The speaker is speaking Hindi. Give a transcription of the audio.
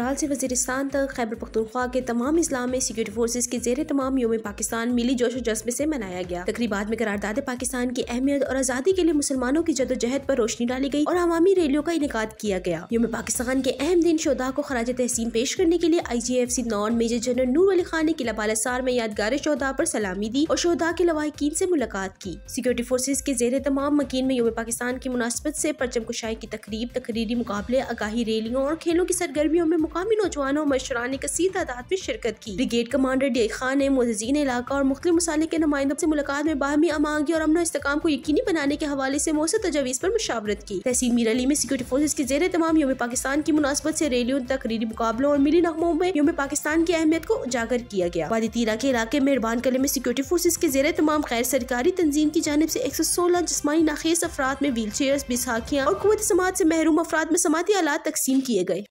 चतराल से वजीरस्तान तक खैबर पख्तनख्वा के तमाम इस्लाम में सिक्योरिटी फोर्सेज के जेर तमाम योम पाकिस्तान मिली जोश और जज्बे से मनाया गया तकरीबा में करारदाद पाकिस्तान की अहमियत और आज़ादी के लिए मुसलमानों की जदोजहद पर रोशनी डाली गई और अवमी रैलियों का इनका किया गया योम पाकिस्तान के अहम दिन शोधा को खराज तहसीन पेश करने के लिए आई जी एफ सी नॉन मेजर जनरल नूर अली खान ने किला बालासार में यादगार शोधा पर सलामी दी और शोधा के लवाकिन से मुलाकात की सिक्योरिटी फोर्सेज के जेर तमाम मकीन में योम पाकिस्तान की मुनासबत से परचम कुशाई की तकरीब तकरीरी मुकाबले आगाही रैलियों और खेलों की सरगर्मियों में मुकामी नौजवानों मशरा ने कसी तादाद में शिरकत की ब्रिगेड कमांडर डे खान ने मुहजिन इलाका और मुख्तु मसाले के नुमाइंदों ऐसी मुलाकात में बाहमी अमांगी और अमन इसकाम को यकीनी बनाने के हवाले ऐसी मौसम तजावीज आरोप मुशावरत की तहसील मीर अली में सिक्योरिटी फोर्स के जेर तमाम योम पाकिस्तान की मुनासबत ऐसी रैलियों तकरीरी मुकाबलों और मिली नगमों में योम पाकिस्तान की अहमियत को उजागर किया गया वादी तीरा के इलाके मेहरबान कले में सिक्योरिटी फोर्स के जेर तमाम गैर सरकारी तंजीम की जानब ऐसी एक सौ सोलह जिसमानी नाखेज अफराद में व्हील चेयर बिसाखियाँ और कुत समाज ऐसी महरूम अफराद में समाती आलात तकसीम किए गए